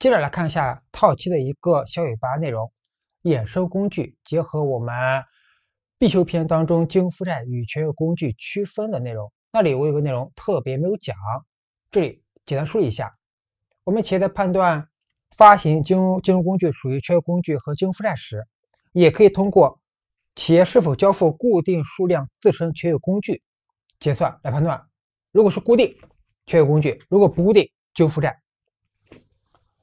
接着来看一下套期的一个小尾巴内容，衍生工具结合我们必修篇当中金融负债与权益工具区分的内容，那里我有个内容特别没有讲，这里简单梳理一下，我们企业在判断发行金融金融工具属于权益工具和金融负债时，也可以通过企业是否交付固定数量自身权益工具结算来判断，如果是固定权益工具，如果不固定就负债。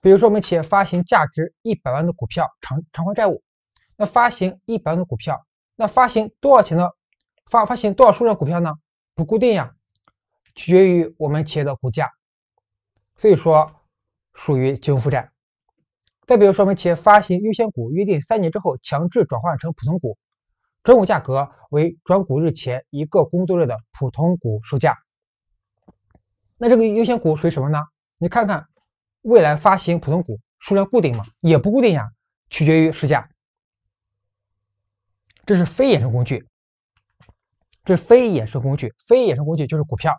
比如说，我们企业发行价值一百万的股票偿偿还债务，那发行一百万的股票，那发行多少钱呢？发发行多少数量股票呢？不固定呀，取决于我们企业的股价，所以说属于金融负债。再比如说，我们企业发行优先股，约定三年之后强制转换成普通股，转股价格为转股日前一个工作日的普通股售价。那这个优先股属于什么呢？你看看。未来发行普通股数量固定吗？也不固定呀，取决于市价。这是非衍生工具，这是非衍生工具。非衍生工具就是股票，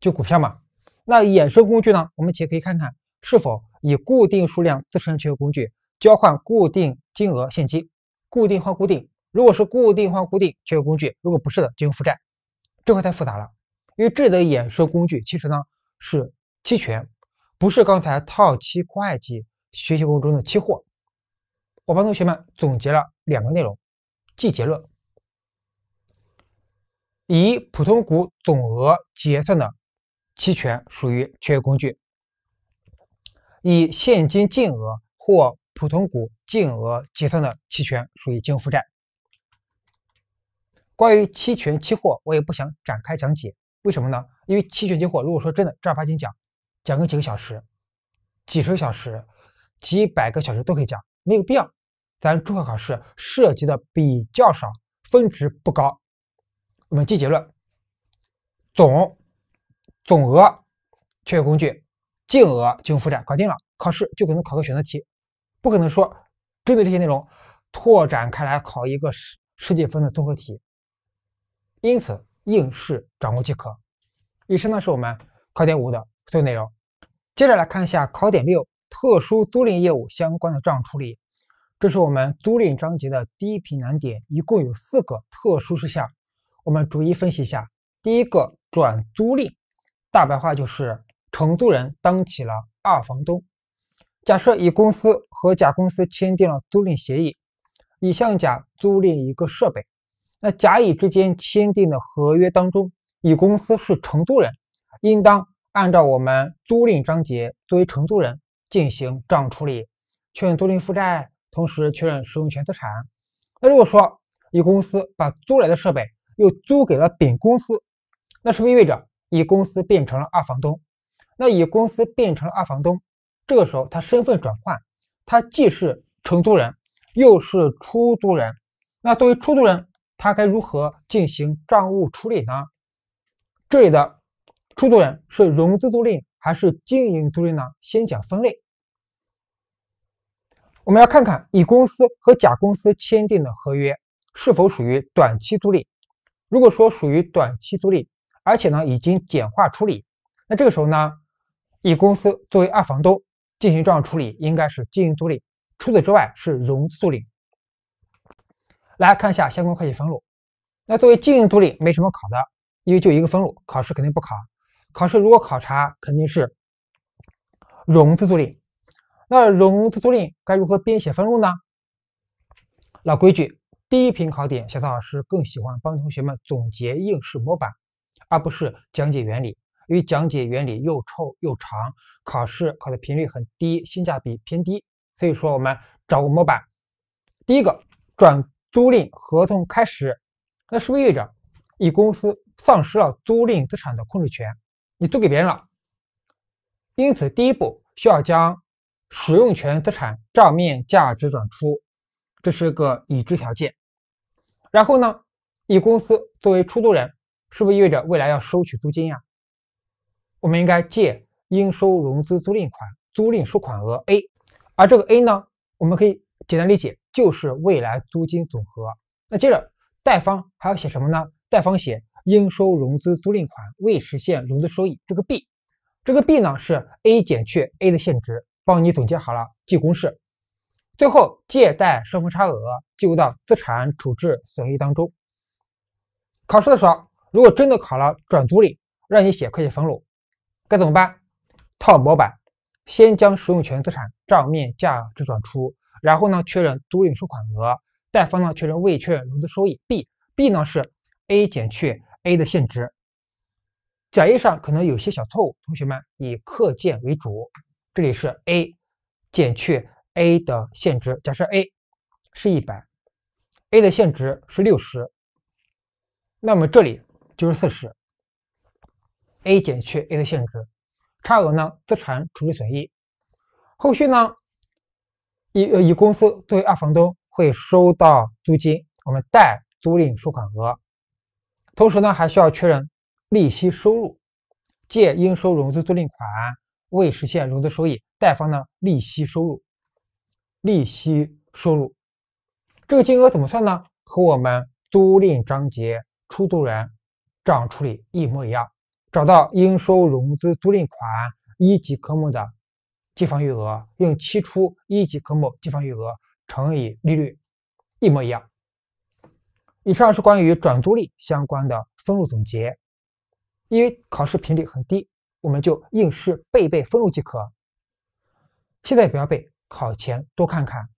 就股票嘛。那衍生工具呢？我们且可以看看是否以固定数量自身权益工具交换固定金额现金，固定换固定。如果是固定换固定持有工具，如果不是的，就用负债。这块太复杂了，因为这里的衍生工具其实呢是期权。不是刚才套期会计学习过程中的期货，我帮同学们总结了两个内容，记结论：以普通股总额结算的期权属于权益工具；以现金净额或普通股净额结算的期权属于净负债。关于期权期货，我也不想展开讲解，为什么呢？因为期权期货，如果说真的正儿八经讲。讲个几个小时、几十个小时、几百个小时都可以讲，没有必要。咱中考考试涉及的比较少，分值不高。我们记结论：总总额、确认工具、净额进行负债，搞定了。考试就可能考个选择题，不可能说针对这些内容拓展开来考一个十十几分的综合题。因此，应试掌握即可。以上呢，是我们考点五的所有内容。接着来看一下考点六，特殊租赁业务相关的账处理，这是我们租赁章节的第一批难点，一共有四个特殊事项，我们逐一分析一下。第一个转租赁，大白话就是承租人当起了二房东。假设乙公司和甲公司签订了租赁协议，乙向甲租赁一个设备，那甲乙之间签订的合约当中，乙公司是承租人，应当。按照我们租赁章节，作为承租人进行账处理，确认租赁负债，同时确认使用权资产。那如果说乙公司把租来的设备又租给了丙公司，那是不是意味着乙公司变成了二房东？那乙公司变成了二房东，这个时候他身份转换，他既是承租人，又是出租人。那作为出租人，他该如何进行账务处理呢？这里的。出租人是融资租赁还是经营租赁呢？先讲分类。我们要看看乙公司和甲公司签订的合约是否属于短期租赁。如果说属于短期租赁，而且呢已经简化处理，那这个时候呢，乙公司作为二房东进行这样处理，应该是经营租赁。除此之外是融资租赁。来看一下相关会计分录。那作为经营租赁没什么考的，因为就一个分录，考试肯定不考。考试如果考察，肯定是融资租赁，那融资租赁该如何编写分录呢？老规矩，第一频考点，小曹老师更喜欢帮同学们总结应试模板，而不是讲解原理，因为讲解原理又臭又长，考试考的频率很低，性价比偏低。所以说，我们找个模板。第一个转租赁合同开始，那是不是意味着乙公司丧失了租赁资产的控制权？你租给别人了，因此第一步需要将使用权资产账面价值转出，这是个已知条件。然后呢，以公司作为出租人，是不是意味着未来要收取租金呀？我们应该借应收融资租赁款租赁收款额 A，而这个 A 呢，我们可以简单理解就是未来租金总和。那接着贷方还要写什么呢？贷方写。应收融资租赁款未实现融资收益，这个 B，这个 B 呢是 A 减去 A 的现值，帮你总结好了记公式。最后，借贷双方差额计入到资产处置损益当中。考试的时候，如果真的考了转租赁，让你写会计分录，该怎么办？套模板，先将使用权资产账面价值转出，然后呢确认租赁收款额，贷方呢确认未确认融资收益，B，B 呢是 A 减去。a 的现值，讲义上可能有些小错误，同学们以课件为主。这里是 a 减去 a 的现值，假设 a 是一百，a 的现值是六十，那么这里就是四十。a 减去 a 的现值，差额呢？资产处置损益。后续呢？以呃以公司作为二房东会收到租金，我们代租赁收款额。同时呢，还需要确认利息收入，借“应收融资租赁款未实现融资收益”，贷方呢“利息收入”，利息收入，这个金额怎么算呢？和我们租赁章节出租人账处理一模一样，找到“应收融资租赁款”一级科目的地方余额，用期初一级科目地方余额乘以利率，一模一样。以上是关于转租率相关的分录总结，因为考试频率很低，我们就应试背背分录即可。现在不要背，考前多看看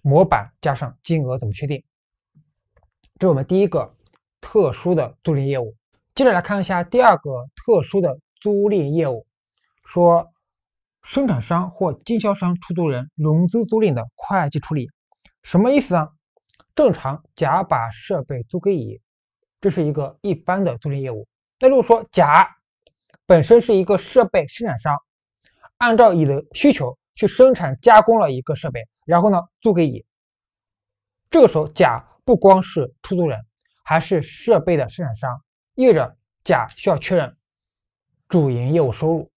模板加上金额怎么确定。这是我们第一个特殊的租赁业务。接着来看一下第二个特殊的租赁业务，说生产商或经销商出租人融资租赁的会计处理，什么意思呢？正常，甲把设备租给乙，这是一个一般的租赁业务。那如果说甲本身是一个设备生产商，按照乙的需求去生产加工了一个设备，然后呢租给乙，这个时候甲不光是出租人，还是设备的生产商，意味着甲需要确认主营业务收入。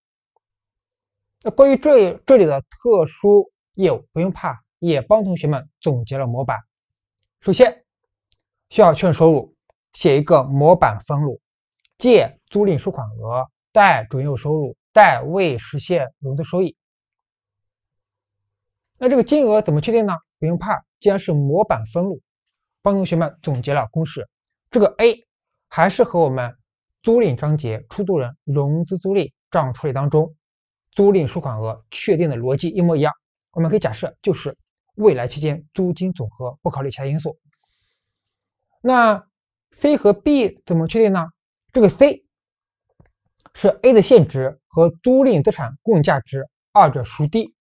那关于这这里的特殊业务，不用怕，也帮同学们总结了模板。首先，需要确认收入，写一个模板分录，借租赁收款额，贷准有收入，贷未实现融资收益。那这个金额怎么确定呢？不用怕，既然是模板分录，帮同学们总结了公式。这个 A 还是和我们租赁章节出租人融资租赁账务处理当中租赁收款额确定的逻辑一模一样。我们可以假设就是。未来期间租金总和不考虑其他因素，那 C 和 B 怎么确定呢？这个 C 是 A 的现值和租赁资产共价值二者孰低，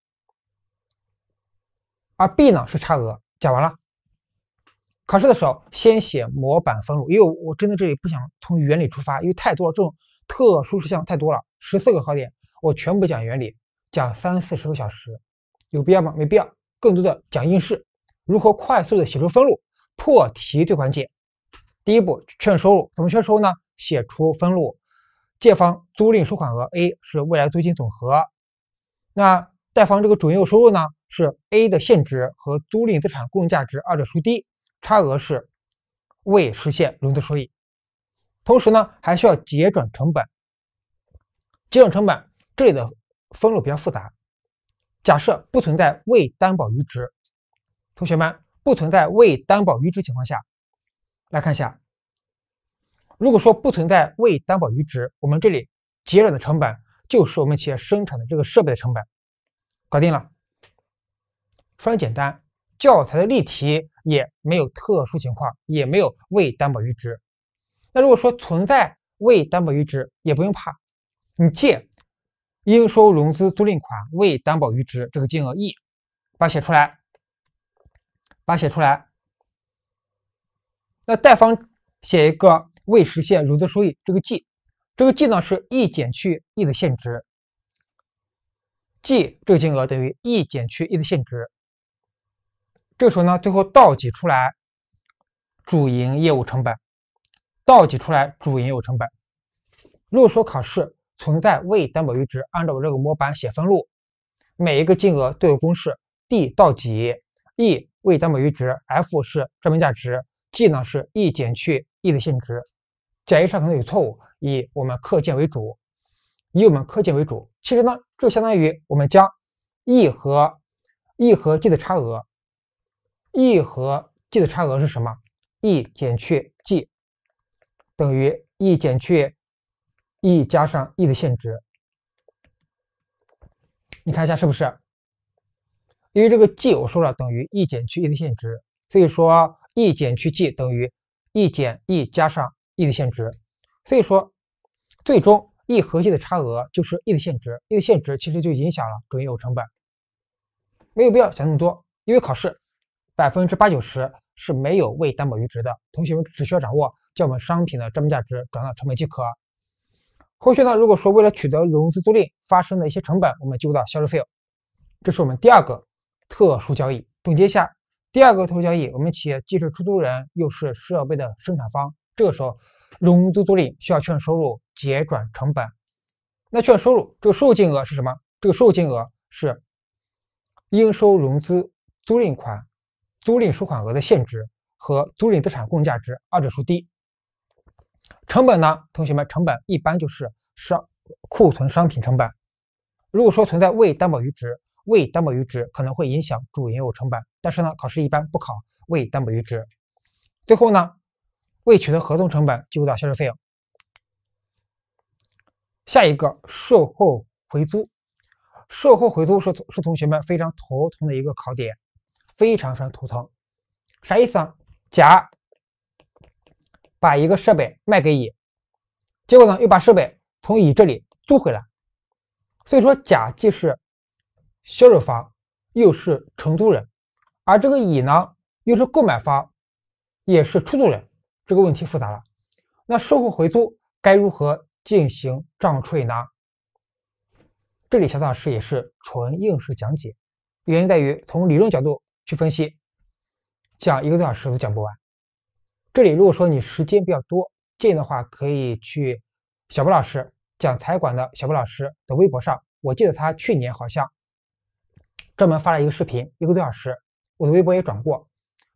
而 B 呢是差额。讲完了，考试的时候先写模板分录，因为我真的这里不想从原理出发，因为太多了，这种特殊事项太多了，十四个考点我全部讲原理，讲三四十个小时，有必要吗？没必要。更多的讲应试，如何快速的写出分录，破题最关键。第一步，确认收入怎么确认收入呢？写出分录，借方租赁收款额 A 是未来租金总和，那贷方这个主营业务收入呢是 A 的现值和租赁资产共价值二者孰低，差额是未实现融资收益。同时呢，还需要结转成本。结转成本这里的分录比较复杂。假设不存在未担保余值，同学们不存在未担保余值情况下，来看一下。如果说不存在未担保余值，我们这里结转的成本就是我们企业生产的这个设备的成本，搞定了，非常简单。教材的例题也没有特殊情况，也没有未担保余值。那如果说存在未担保余值，也不用怕，你借。应收融资租赁款未担保余值这个金额 E，把它写出来，把它写出来。那贷方写一个未实现融资收益这个 G，这个 G 呢是 E 减去 E 的现值，G 这个金额等于 E 减去 E 的现值。这时候呢，最后倒挤出来主营业务成本，倒挤出来主营业务成本。如果说考试。存在未担保余值，按照这个模板写分录，每一个金额都有公式。D 到几 E 未担保余值，F 是证明价值，G 呢是 E 减去 E 的现值。讲义上可能有错误，以我们课件为主。以我们课件为主，其实呢，这相当于我们将 E 和 E 和 G 的差额，E 和 G 的差额是什么？E 减去 G 等于 E 减去。e 加上 e 的现值，你看一下是不是？因为这个 g 我说了等于 e 减去 e 的现值，所以说 e 减去 g 等于 e 减 e 加上 e 的现值，所以说最终 e 和 g 的差额就是 e 的现值。e 的现值其实就影响了准业务成本，没有必要想那么多，因为考试百分之八九十是没有未担保余值的。同学们只需要掌握将我们商品的账面价值转到成本即可。后续呢？如果说为了取得融资租赁发生的一些成本，我们就到销售费用。这是我们第二个特殊交易。总结一下，第二个特殊交易，我们企业既是出租人，又是设备的生产方。这个时候，融资租赁需要确认收入，结转成本。那确认收入，这个收入金额是什么？这个收入金额是应收融资租赁款、租赁收款额的现值和租赁资产公价值二者孰低。成本呢，同学们，成本一般就是商库存商品成本。如果说存在未担保余值，未担保余值可能会影响主营业务成本，但是呢，考试一般不考未担保余值。最后呢，未取得合同成本计入到销售费用。下一个售后回租，售后回租是是同学们非常头疼的一个考点，非常非常头疼。啥意思啊？甲。把一个设备卖给乙，结果呢又把设备从乙这里租回来，所以说甲既是销售方又是承租人，而这个乙呢又是购买方也是出租人，这个问题复杂了。那售后回租该如何进行账处理呢？这里小老师也是纯应试讲解，原因在于从理论角度去分析，讲一个多小时都讲不完。这里如果说你时间比较多，建议的话可以去小波老师讲财管的小波老师的微博上，我记得他去年好像专门发了一个视频，一个多小时，我的微博也转过，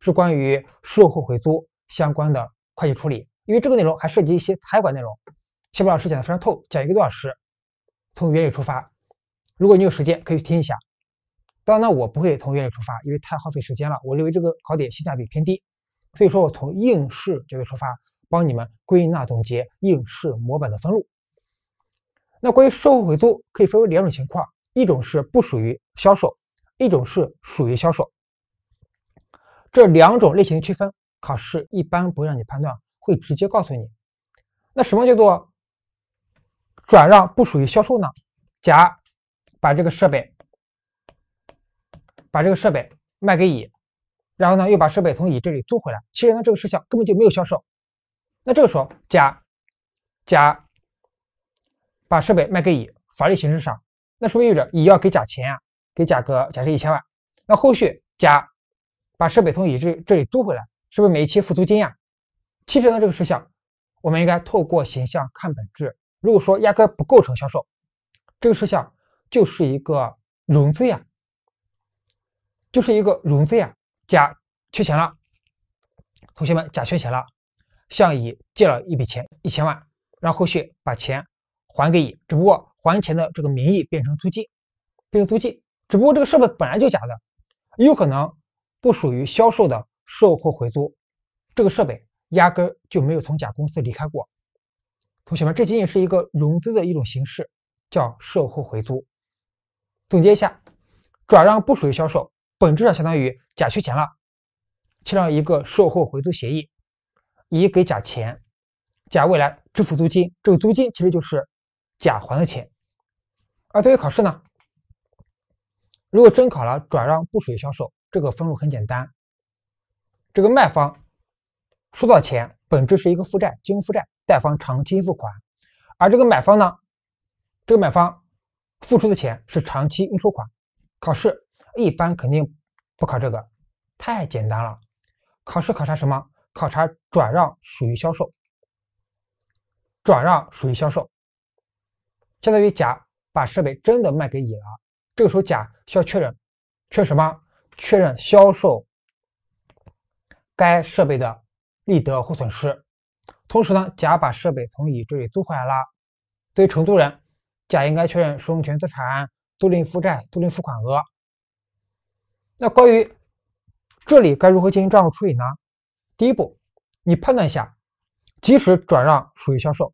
是关于售后回租相关的会计处理，因为这个内容还涉及一些财管内容，小波老师讲的非常透，讲一个多小时，从原理出发，如果你有时间可以去听一下，当然我不会从原理出发，因为太耗费时间了，我认为这个考点性价比偏低。所以说，我从应试角度出发，帮你们归纳总结应试模板的分录。那关于售后回租可以分为两种情况：一种是不属于销售，一种是属于销售。这两种类型区分，考试一般不会让你判断，会直接告诉你。那什么叫做转让不属于销售呢？甲把这个设备把这个设备卖给乙。然后呢，又把设备从乙这里租回来。其实呢，这个事项根本就没有销售。那这个时候，甲甲把设备卖给乙，法律形式上，那说明味着乙要给甲钱啊，给甲个假设一千万。那后续甲把设备从乙这这里租回来，是不是每一期付租金呀？其实呢，这个事项我们应该透过形象看本质。如果说压根不构成销售，这个事项就是一个融资呀，就是一个融资呀。甲缺钱了，同学们，甲缺钱了，向乙借了一笔钱一千万，让后续把钱还给乙，只不过还钱的这个名义变成租金，变成租金，只不过这个设备本来就假的，有可能不属于销售的售后回租，这个设备压根就没有从甲公司离开过，同学们，这仅仅是一个融资的一种形式，叫售后回租。总结一下，转让不属于销售。本质上相当于甲缺钱了，签上一个售后回租协议，乙给甲钱，甲未来支付租金，这个租金其实就是甲还的钱。而对于考试呢，如果真考了转让不属于销售，这个分录很简单，这个卖方收到钱本质是一个负债，金融负债，贷方长期应付款；而这个买方呢，这个买方付出的钱是长期应收款，考试。一般肯定不考这个，太简单了。考试考察什么？考察转让属于销售，转让属于销售，相当于甲把设备真的卖给乙了。这个时候，甲需要确认，确什么？确认销售该设备的利得或损失。同时呢，甲把设备从乙这里租回来了，对于承租人，甲应该确认使用权资产、租赁负债、租赁付款额。那关于这里该如何进行账务处理呢？第一步，你判断一下，即使转让属于销售，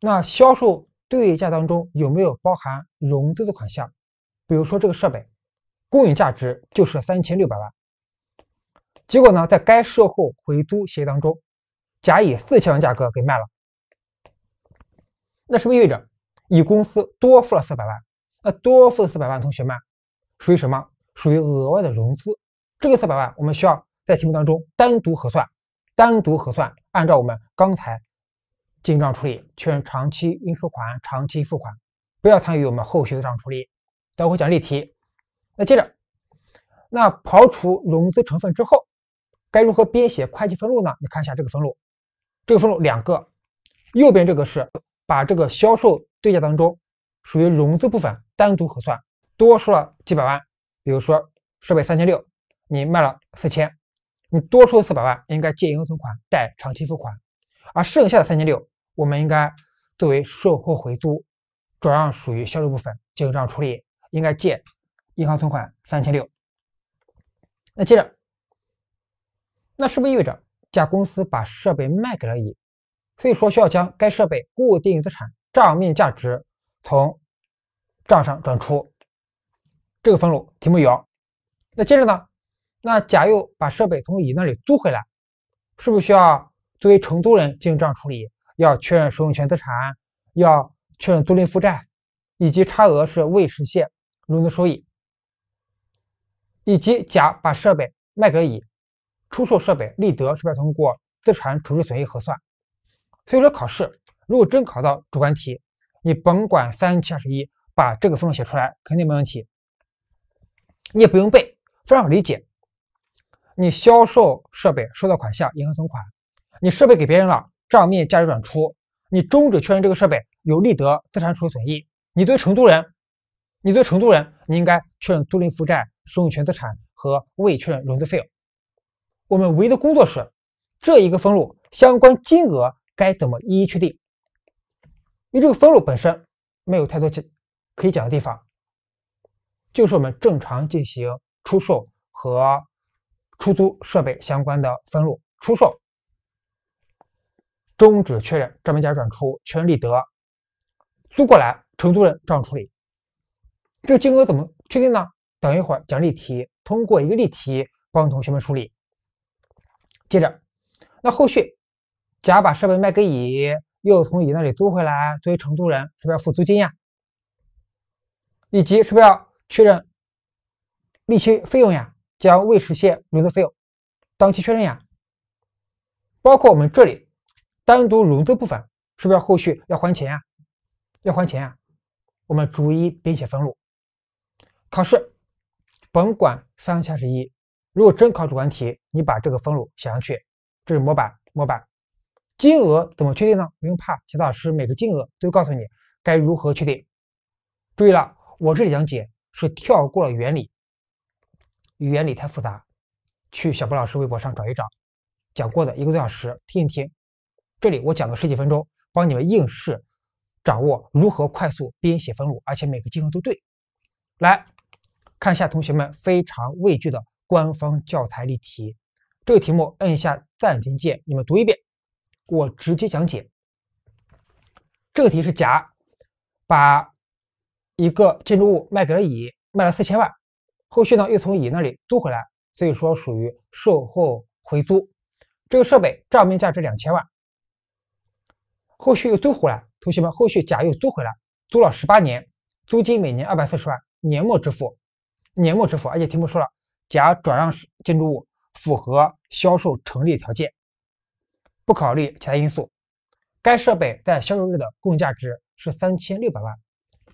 那销售对价当中有没有包含融资的款项？比如说这个设备，公允价值就是三千六百万。结果呢，在该售后回租协议当中，甲以四千万价格给卖了。那是不是意味着乙公司多付了四百万？那多付四百万，同学们属于什么？属于额外的融资，这个四百万我们需要在题目当中单独核算，单独核算，按照我们刚才进账处理，确认长期应收款、长期付款，不要参与我们后续的账处理。等会讲例题。那接着，那刨除融资成分之后，该如何编写会计分录呢？你看一下这个分录，这个分录两个，右边这个是把这个销售对价当中属于融资部分单独核算，多出了几百万。比如说设备三千六，你卖了四千，你多出四百万应该借银行存款贷长期付款，而剩下的三千六，我们应该作为售后回租转让属于销售部分进行账处理，应该借银行存款三千六。那接着，那是不是意味着甲公司把设备卖给了乙，所以说需要将该设备固定资产账面价值从账上转出。这个分录题目有，那接着呢？那甲又把设备从乙那里租回来，是不是需要作为承租人进行账处理？要确认使用权资产，要确认租赁负债，以及差额是未实现融资收益。以及甲把设备卖给乙，出售设备利得是不是通过资产处置损益核算？所以说考试如果真考到主观题，你甭管三七二十一，把这个分录写出来肯定没问题。你也不用背，非常好理解。你销售设备收到款项，银行存款；你设备给别人了，账面价值转出；你终止确认这个设备，有利得资产处置损益。你对成都人，你对成都人，你应该确认租赁负债、使用权资产和未确认融资费用。我们唯一的工作是，这一个分录相关金额该怎么一一确定？因为这个分录本身没有太多讲可以讲的地方。就是我们正常进行出售和出租设备相关的分录，出售终止确认，账面价转出，确认利得。租过来承租人照样处理，这个金额怎么确定呢？等一会儿讲例题，通过一个例题帮同学们处理。接着，那后续甲把设备卖给乙，又从乙那里租回来，作为承租人是不是要付租金呀？以及是不是要？确认利息费用呀，将未实现融资费用当期确认呀，包括我们这里单独融资部分，是不是要后续要还钱啊？要还钱啊？我们逐一编写分录。考试甭管三七二十一，如果真考主观题，你把这个分录写上去，这是模板模板。金额怎么确定呢？不用怕，小老师每个金额都告诉你该如何确定。注意了，我这里讲解。是跳过了原理，原理太复杂，去小波老师微博上找一找，讲过的一个多小时听一听，这里我讲个十几分钟，帮你们应试掌握如何快速编写分录，而且每个金额都对。来看一下同学们非常畏惧的官方教材例题，这个题目摁一下暂停键，你们读一遍，我直接讲解。这个题是甲把。一个建筑物卖给了乙，卖了四千万，后续呢又从乙那里租回来，所以说属于售后回租。这个设备账面价值两千万，后续又租回来。同学们，后续甲又租回来，租了十八年，租金每年二百四十万，年末支付，年末支付。而且题目说了，甲转让建筑物符合销售成立条件，不考虑其他因素，该设备在销售日的共价值是三千六百万。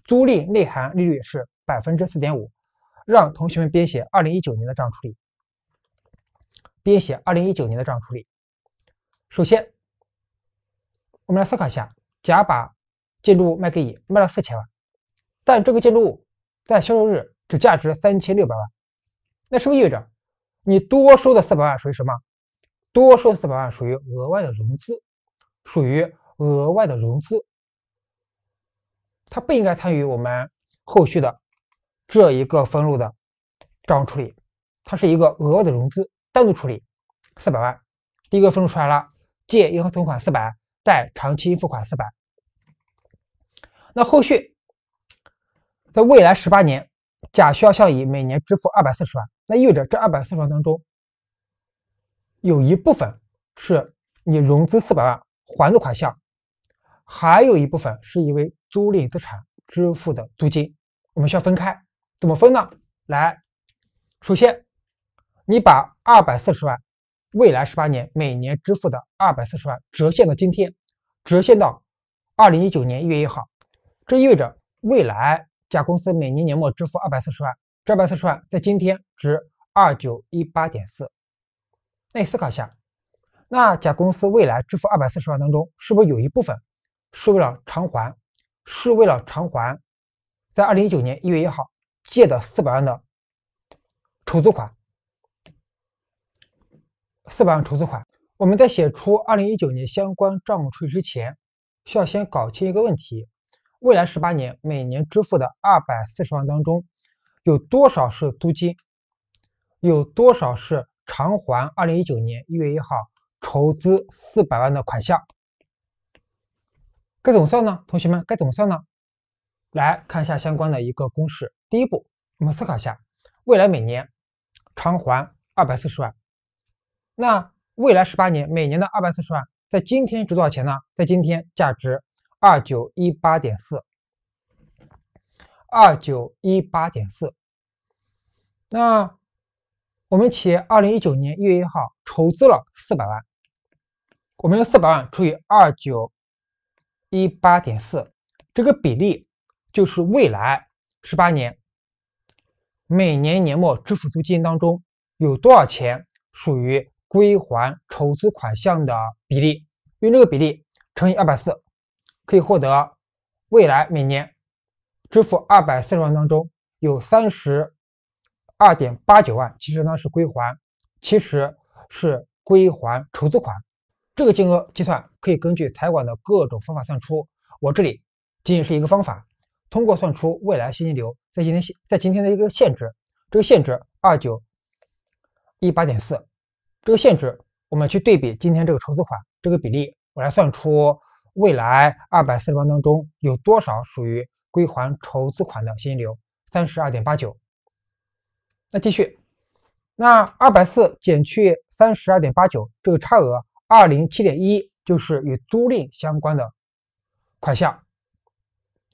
租赁内含利率是百分之四点五，让同学们编写二零一九年的账处理。编写二零一九年的账处理。首先，我们来思考一下：甲把建筑物卖给乙，卖了四千万，但这个建筑物在销售日只价值三千六百万，那是不是意味着你多收的四百万属于什么？多收四百万属于额外的融资，属于额外的融资。它不应该参与我们后续的这一个分录的账务处理，它是一个额外的融资，单独处理四百万。第一个分录出来了，借银行存款四百，贷长期应付款四百。那后续在未来十八年，甲需要向乙每年支付二百四十万，那意味着这二百四十万当中有一部分是你融资四百万还的款项，还有一部分是因为。租赁资产支付的租金，我们需要分开，怎么分呢？来，首先，你把二百四十万未来十八年每年支付的二百四十万折现到今天，折现到二零一九年一月一号，这意味着未来甲公司每年年末支付二百四十万，这二百四十万在今天值二九一八点四。那你思考一下，那甲公司未来支付二百四十万当中，是不是有一部分是为了偿还？是为了偿还在二零一九年一月一号借的四百万的筹资款。四百万筹资款，我们在写出二零一九年相关账目处理之前，需要先搞清一个问题：未来十八年每年支付的二百四十万当中，有多少是租金，有多少是偿还二零一九年一月一号筹资四百万的款项？该怎么算呢？同学们，该怎么算呢？来看一下相关的一个公式。第一步，我们思考一下，未来每年偿还二百四十万，那未来十八年每年的二百四十万，在今天值多少钱呢？在今天价值二九一八点四，二九一八点四。那我们企业二零一九年一月一号筹资了四百万，我们用四百万除以二九。一八点四，这个比例就是未来十八年每年年末支付租金当中有多少钱属于归还筹资款项的比例，用这个比例乘以二百四，可以获得未来每年支付二百四十万当中有三十二点八九万，其实呢是归还，其实是归还筹资款。这个金额计算可以根据财管的各种方法算出，我这里仅仅是一个方法。通过算出未来现金流在今天在今天的一个限值，这个限值二九一八点四，这个限值我们去对比今天这个筹资款这个比例，我来算出未来二百四十万当中有多少属于归还筹资款的现金流三十二点八九。那继续，那二百四减去三十二点八九这个差额。二零七点一就是与租赁相关的款项，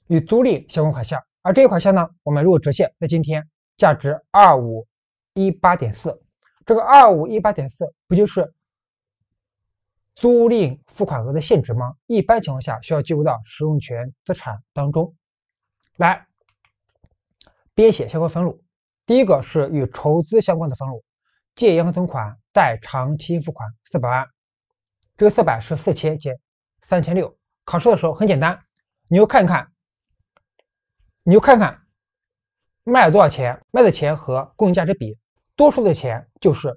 与租赁相关款项，而这一款项呢，我们如果折现，在今天价值二五一八点四，这个二五一八点四不就是租赁付款额的现值吗？一般情况下需要计入到使用权资产当中来编写相关分录。第一个是与筹资相关的分录，借：银行存款、贷长期付款四百万。这个四百是四千减三千六。考试的时候很简单，你就看一看，你就看看卖了多少钱，卖的钱和供应价值比，多出的钱就是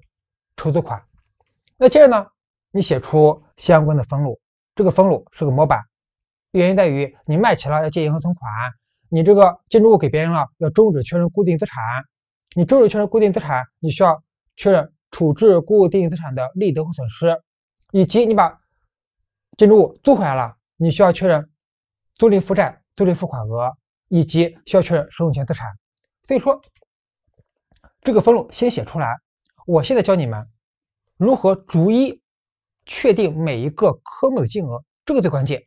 筹资款。那接着呢，你写出相关的分录。这个分录是个模板，原因在于你卖钱了要借银行存款，你这个建筑物给别人了要终止确认固定资产，你终止确认固定资产，你需要确认处置固定资产的利得和损失。以及你把建筑物租回来了，你需要确认租赁负债、租赁付款额，以及需要确认使用权资产。所以说，这个分录先写出来。我现在教你们如何逐一确定每一个科目的金额，这个最关键，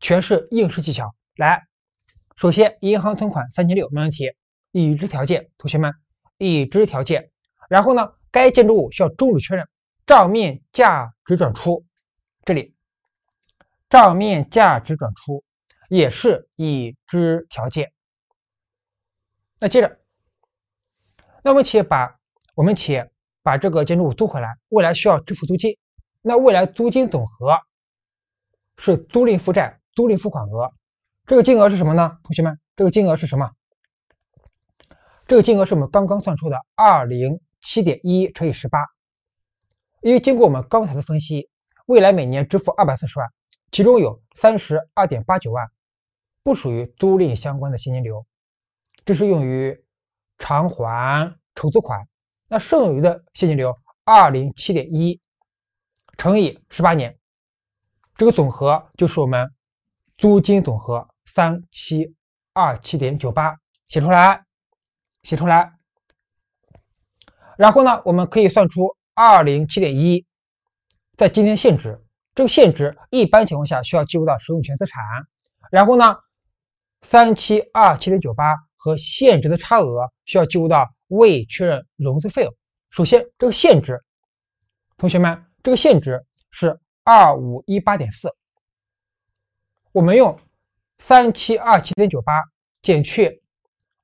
全是应试技巧。来，首先银行存款三千六没问题，已知条件，同学们，已知条件。然后呢，该建筑物需要终止确认。账面价值转出，这里账面价值转出也是已知条件。那接着，那我们且把我们且把这个建筑物租回来，未来需要支付租金，那未来租金总和是租赁负债租赁付款额，这个金额是什么呢？同学们，这个金额是什么？这个金额是我们刚刚算出的二零七点一乘以十八。因为经过我们刚才的分析，未来每年支付二百四十万，其中有三十二点八九万不属于租赁相关的现金流，这是用于偿还筹资款。那剩余的现金流二零七点一乘以十八年，这个总和就是我们租金总和三七二七点九八，写出来，写出来。然后呢，我们可以算出。二零七点一，在今天现值，这个现值一般情况下需要计入到使用权资产，然后呢，三七二七点九八和现值的差额需要计入到未确认融资费用。首先，这个现值，同学们，这个现值是二五一八点四，我们用三七二七点九八减去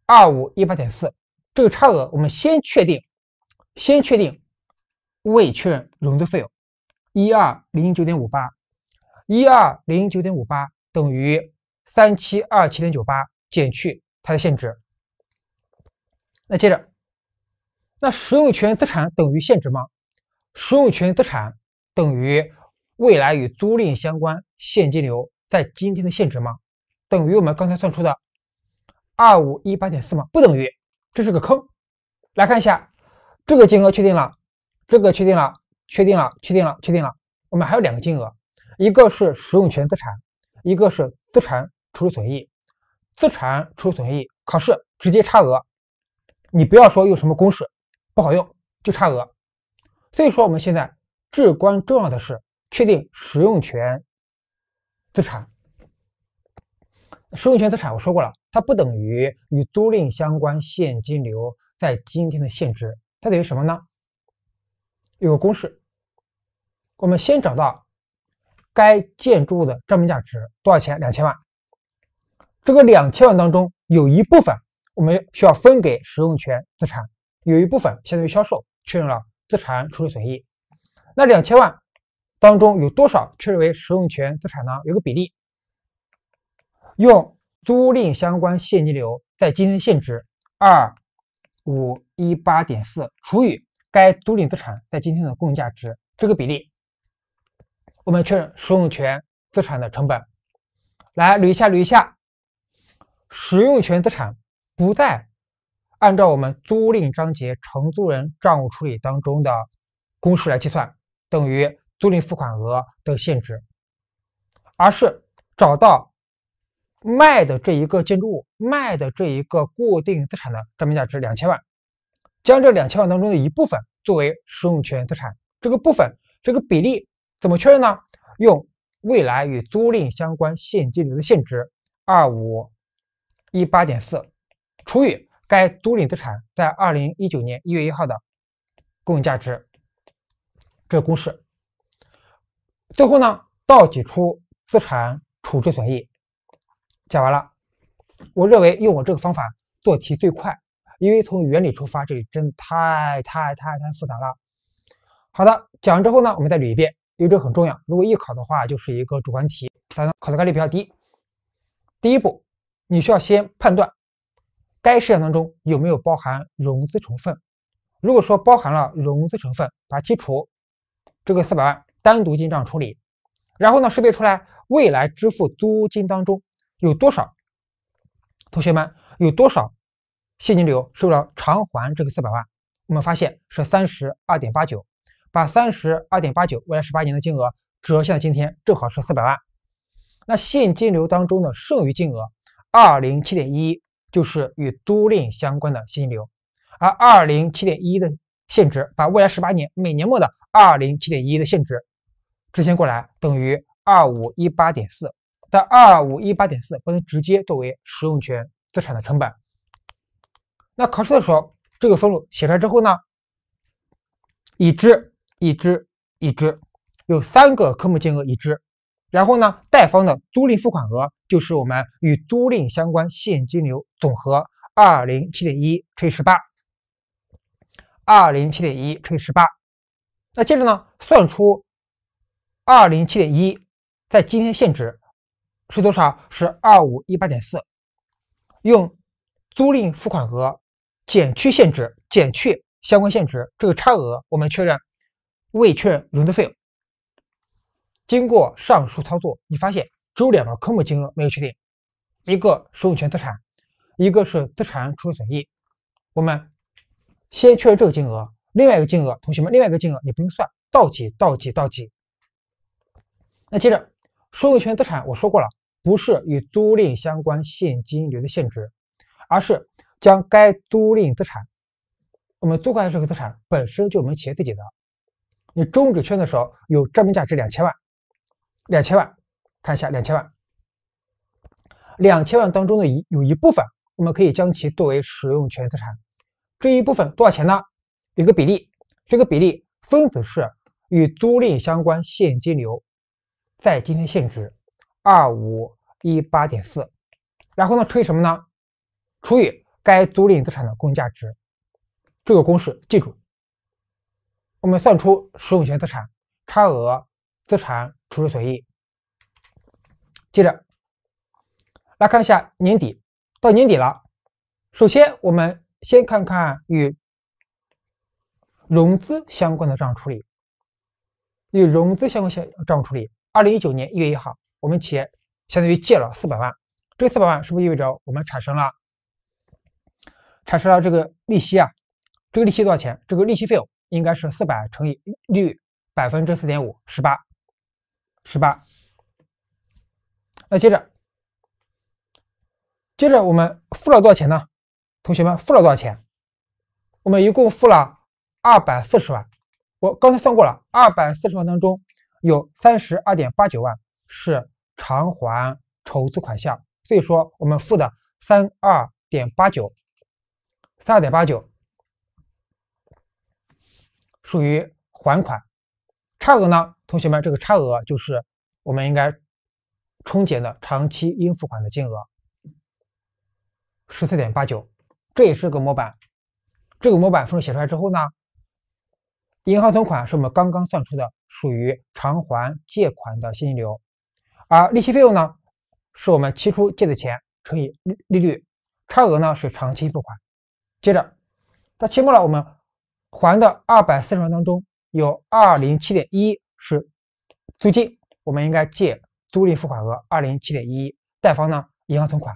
二五一八点四，这个差额我们先确定，先确定。未确认融资费用，一二零九点五八，一二零九点五八等于三七二七点九八减去它的现值。那接着，那使用权资产等于现值吗？使用权资产等于未来与租赁相关现金流在今天的现值吗？等于我们刚才算出的二五一八点四吗？不等于，这是个坑。来看一下这个金额确定了。这个确定了，确定了，确定了，确定了。我们还有两个金额，一个是使用权资产，一个是资产出售损益。资产出售损益考试直接差额，你不要说用什么公式不好用，就差额。所以说我们现在至关重要的是确定使用权资产。使用权资产我说过了，它不等于与租赁相关现金流在今天的现值，它等于什么呢？有个公式，我们先找到该建筑物的账面价值多少钱？两千万。这个两千万当中有一部分我们需要分给使用权资产，有一部分相当于销售确认了资产处置损益。那两千万当中有多少确认为使用权资产呢？有个比例，用租赁相关现金流在今天现值二五一八点四除以。该租赁资产在今天的公允价值这个比例，我们确认使用权资产的成本。来捋一下捋一下，使用权资产不再按照我们租赁章节承租人账务处理当中的公式来计算，等于租赁付款额的限值，而是找到卖的这一个建筑物卖的这一个固定资产的账面价值两千万。将这两千万当中的一部分作为使用权资产，这个部分，这个比例怎么确认呢？用未来与租赁相关现金流的现值二五一八点四，除以该租赁资产在二零一九年一月一号的公允价值，这个公式。最后呢，倒挤出资产处置损益。讲完了，我认为用我这个方法做题最快。因为从原理出发，这里真的太太太太复杂了。好的，讲完之后呢，我们再捋一遍，因为这很重要。如果艺考的话，就是一个主观题，然考的概率比较低。第一步，你需要先判断该事项当中有没有包含融资成分。如果说包含了融资成分，把剔除这个四百万单独进账处理，然后呢，识别出来未来支付租金当中有多少。同学们，有多少？现金流是为了偿还这个四百万，我们发现是三十二点八九，把三十二点八九未来十八年的金额折现到今天，正好是四百万。那现金流当中的剩余金额二零七点一一就是与租赁相关的现金流，而二零七点一一的现值，把未来十八年每年末的二零七点一一的现值折现过来，等于二五一八点四，但二五一八点四不能直接作为使用权资产的成本。那考试的时候，这个分录写出来之后呢，已知已知已知，有三个科目金额已知，然后呢，贷方的租赁付款额就是我们与租赁相关现金流总和二零七点一乘以十八，二零七点一乘以十八，那接着呢，算出二零七点一在今天现值是多少是二五一八点四，用租赁付款额。减去现值，减去相关现值，这个差额我们确认未确认融资费用。经过上述操作，你发现只有两个科目金额没有确定，一个使用权资产，一个是资产处置损益。我们先确认这个金额，另外一个金额，同学们，另外一个金额你不用算，到几到几到几。那接着，使用权资产我说过了，不是与租赁相关现金流的现值，而是。将该租赁资产，我们租过来这个资产本身就我们企业自己的，你终止权的时候有账面价值两千万，两千万，看一下两千万，两千万当中的一有一部分我们可以将其作为使用权资产，这一部分多少钱呢？一个比例，这个比例分子是与租赁相关现金流，在今天现值二五一八点四，然后呢除以什么呢？除以该租赁资产的公允价值，这个公式记住。我们算出使用权资产差额资产处置损益。接着来看一下年底到年底了，首先我们先看看与融资相关的账务处理。与融资相关项账务处理。二零一九年一月一号，我们企业相当于借了四百万，这四百万是不是意味着我们产生了？产生了这个利息啊，这个利息多少钱？这个利息费用应该是四百乘以利率百分之四点五十八，十八。那接着，接着我们付了多少钱呢？同学们付了多少钱？我们一共付了二百四十万。我刚才算过了，二百四十万当中有三十二点八九万是偿还筹资款项，所以说我们付的三二点八九。三点八九属于还款差额呢？同学们，这个差额就是我们应该冲减的长期应付款的金额十四点八九，这也是个模板。这个模板分数写出来之后呢，银行存款是我们刚刚算出的属于偿还借款的现金流，而利息费用呢，是我们期初借的钱乘以利利率，差额呢是长期付款。接着，在期末了，我们还的二百四十万当中有二零七点一是租金，我们应该借租赁付款额二零七点一，贷方呢银行存款。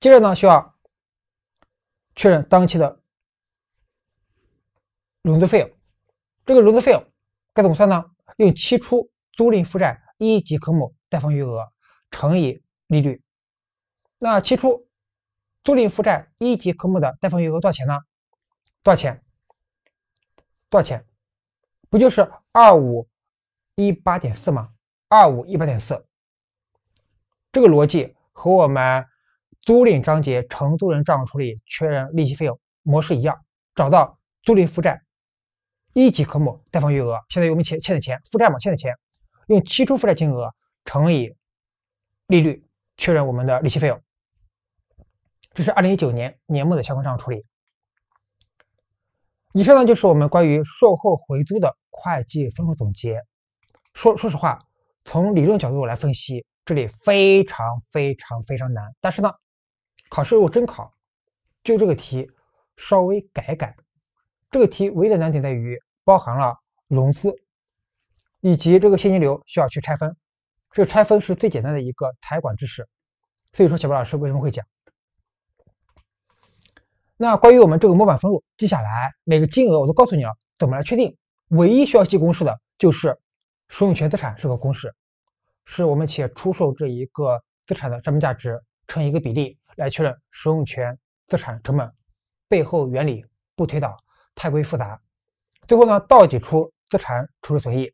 接着呢，需要确认当期的融资费用，这个融资费用该怎么算呢？用期初租赁负债一级科目贷方余额乘以利率，那期初。租赁负债一级科目的贷方余额多少钱呢？多少钱？多少钱？不就是二五一八点四吗？二五一八点四。这个逻辑和我们租赁章节承租人账务处理确认利息费用模式一样。找到租赁负债一级科目贷方余额，相当于我们欠欠的钱，负债嘛欠的钱，用期初负债金额乘以利率，确认我们的利息费用。这是二零一九年年末的相关账务处理。以上呢就是我们关于售后回租的会计分录总结。说说实话，从理论角度来分析，这里非常非常非常难。但是呢，考试如果真考，就这个题稍微改改。这个题唯一的难点在于包含了融资，以及这个现金流需要去拆分。这个拆分是最简单的一个财管知识。所以说，小白老师为什么会讲？那关于我们这个模板分录，记下来每个金额我都告诉你了，怎么来确定。唯一需要记公式的，就是使用权资产是个公式，是我们企业出售这一个资产的成本价值乘一个比例来确认使用权资产成本。背后原理不推导，太过于复杂。最后呢，倒挤出资产处置损益。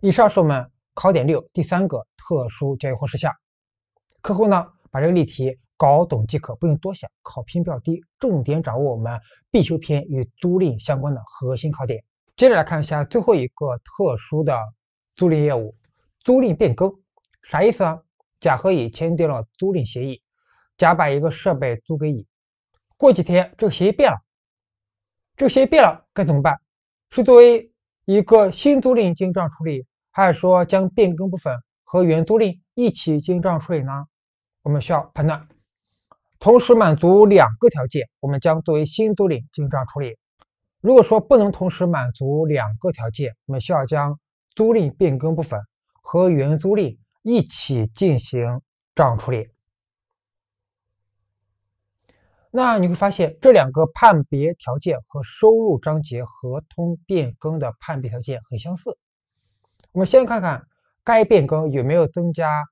以上是我们考点六第三个特殊交易或事项。课后呢，把这个例题。搞懂即可，不用多想。考频比较低，重点掌握我们必修篇与租赁相关的核心考点。接着来看一下最后一个特殊的租赁业务：租赁变更，啥意思啊？甲和乙签订了租赁协议，甲把一个设备租给乙。过几天，这个协议变了，这个协议变了该怎么办？是作为一个新租赁进账处理，还是说将变更部分和原租赁一起进账处理呢？我们需要判断。同时满足两个条件，我们将作为新租赁进行账处理。如果说不能同时满足两个条件，我们需要将租赁变更部分和原租赁一起进行账处理。那你会发现这两个判别条件和收入章节合同变更的判别条件很相似。我们先看看该变更有没有增加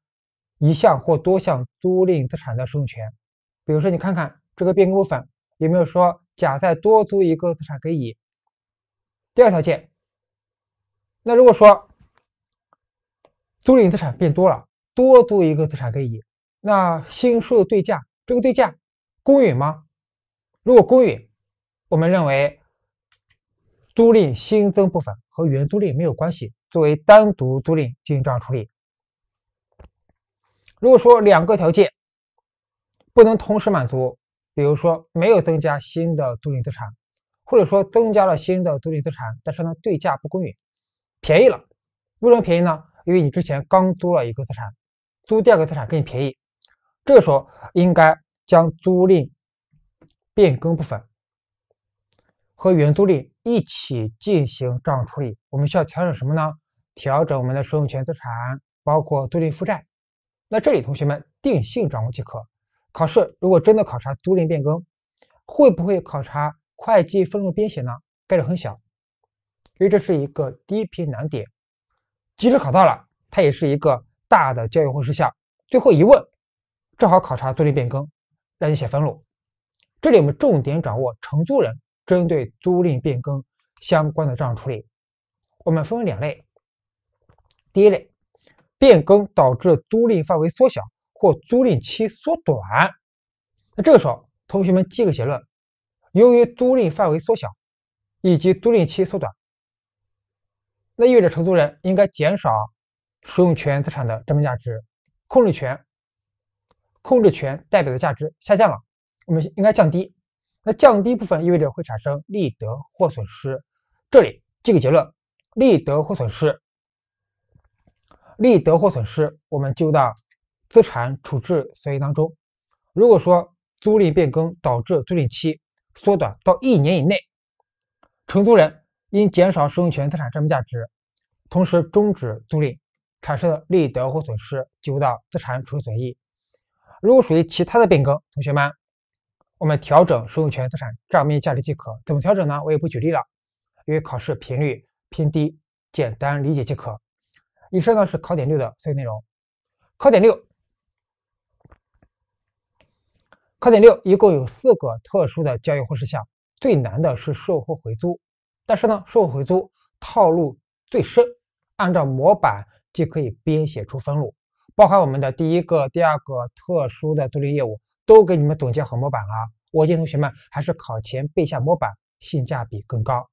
一项或多项租赁资产的使用权。比如说，你看看这个变更部分有没有说甲再多租一个资产给乙？第二条件，那如果说租赁资产变多了，多租一个资产给乙，那新收的对价，这个对价公允吗？如果公允，我们认为租赁新增部分和原租赁没有关系，作为单独租赁进行账处理。如果说两个条件。不能同时满足，比如说没有增加新的租赁资产，或者说增加了新的租赁资产，但是呢对价不公允，便宜了，为什么便宜呢？因为你之前刚租了一个资产，租第二个资产给你便宜，这个时候应该将租赁变更部分和原租赁一起进行账务处理。我们需要调整什么呢？调整我们的使用权资产，包括租赁负债。那这里同学们定性掌握即可。考试如果真的考察租赁变更，会不会考察会计分录编写呢？概率很小，因为这是一个第一批难点。即使考到了，它也是一个大的交易或事项。最后一问正好考察租赁变更，让你写分录。这里我们重点掌握承租人针对租赁变更相关的账务处理。我们分为两类：第一类，变更导致租赁范围缩小。或租赁期缩短，那这个时候，同学们记个结论：由于租赁范围缩小，以及租赁期缩短，那意味着承租人应该减少使用权资产的证明价值。控制权，控制权代表的价值下降了，我们应该降低。那降低部分意味着会产生利得或损失。这里记个结论：利得或损失，利得或损失，我们就到。资产处置损益当中，如果说租赁变更导致租赁期缩短到一年以内，承租人应减少使用权资产账面价值，同时终止租赁产生的利益得或损失计入到资产处置损益。如果属于其他的变更，同学们，我们调整使用权资产账面价值即可。怎么调整呢？我也不举例了，因为考试频率偏低，简单理解即可。以上呢是考点六的所有内容。考点六。考点六一共有四个特殊的交易或事项，最难的是售后回租，但是呢，售后回租套路最深，按照模板既可以编写出分录，包含我们的第一个、第二个特殊的租赁业务，都给你们总结好模板了。我建议同学们还是考前背下模板，性价比更高。